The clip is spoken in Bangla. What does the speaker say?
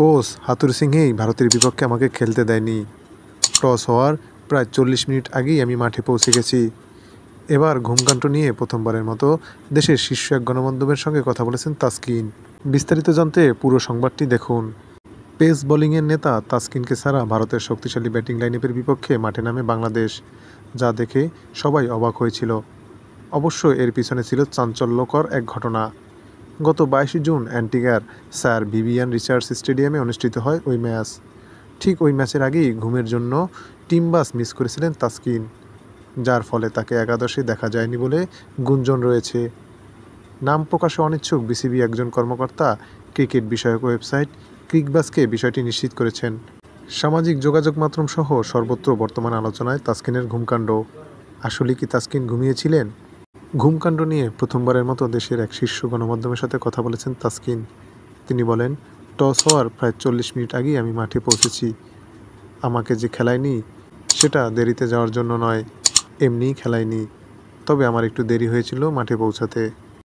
কোচ হাতুর সিংহেই ভারতের বিপক্ষে আমাকে খেলতে দেয়নি টস হওয়ার প্রায় চল্লিশ মিনিট আগেই আমি মাঠে পৌঁছে গেছি এবার ঘুমকাণ্ড নিয়ে প্রথমবারের মতো দেশের শীর্ষ এক গণমাধ্যমের সঙ্গে কথা বলেছেন তাসকিন বিস্তারিত জানতে পুরো সংবাদটি দেখুন পেস বোলিংয়ের নেতা তাসকিনকে ছাড়া ভারতের শক্তিশালী ব্যাটিং লাইনআপের বিপক্ষে মাঠে নামে বাংলাদেশ যা দেখে সবাই অবাক হয়েছিল অবশ্য এর পিছনে ছিল চাঞ্চল্যকর এক ঘটনা গত বাইশে জুন অ্যান্টিগার স্যার ভিভিয়ান রিসার্চ স্টেডিয়ামে অনুষ্ঠিত হয় ওই ম্যাচ ঠিক ওই ম্যাচের আগেই ঘুমের জন্য টিমবাস মিস করেছিলেন তাস্কিন যার ফলে তাকে একাদশে দেখা যায়নি বলে গুঞ্জন রয়েছে নাম প্রকাশে অনিচ্ছুক বিসিবি একজন কর্মকর্তা ক্রিকেট বিষয়ক ওয়েবসাইট ক্রিকবাসকে বিষয়টি নিশ্চিত করেছেন সামাজিক যোগাযোগ মাধ্যম সহ সর্বত্র বর্তমান আলোচনায় তাস্কিনের ঘুমকাণ্ড আসলে কি তাস্কিন ঘুমিয়েছিলেন ঘুমকাণ্ড নিয়ে প্রথমবারের মতো দেশের এক শীর্ষ গণমাধ্যমের সাথে কথা বলেছেন তাসকিন তিনি বলেন টস হওয়ার প্রায় চল্লিশ মিনিট আগেই আমি মাঠে পৌঁছেছি আমাকে যে খেলায়নি সেটা দেরিতে যাওয়ার জন্য নয় এমনিই খেলায়নি তবে আমার একটু দেরি হয়েছিল মাঠে পৌঁছাতে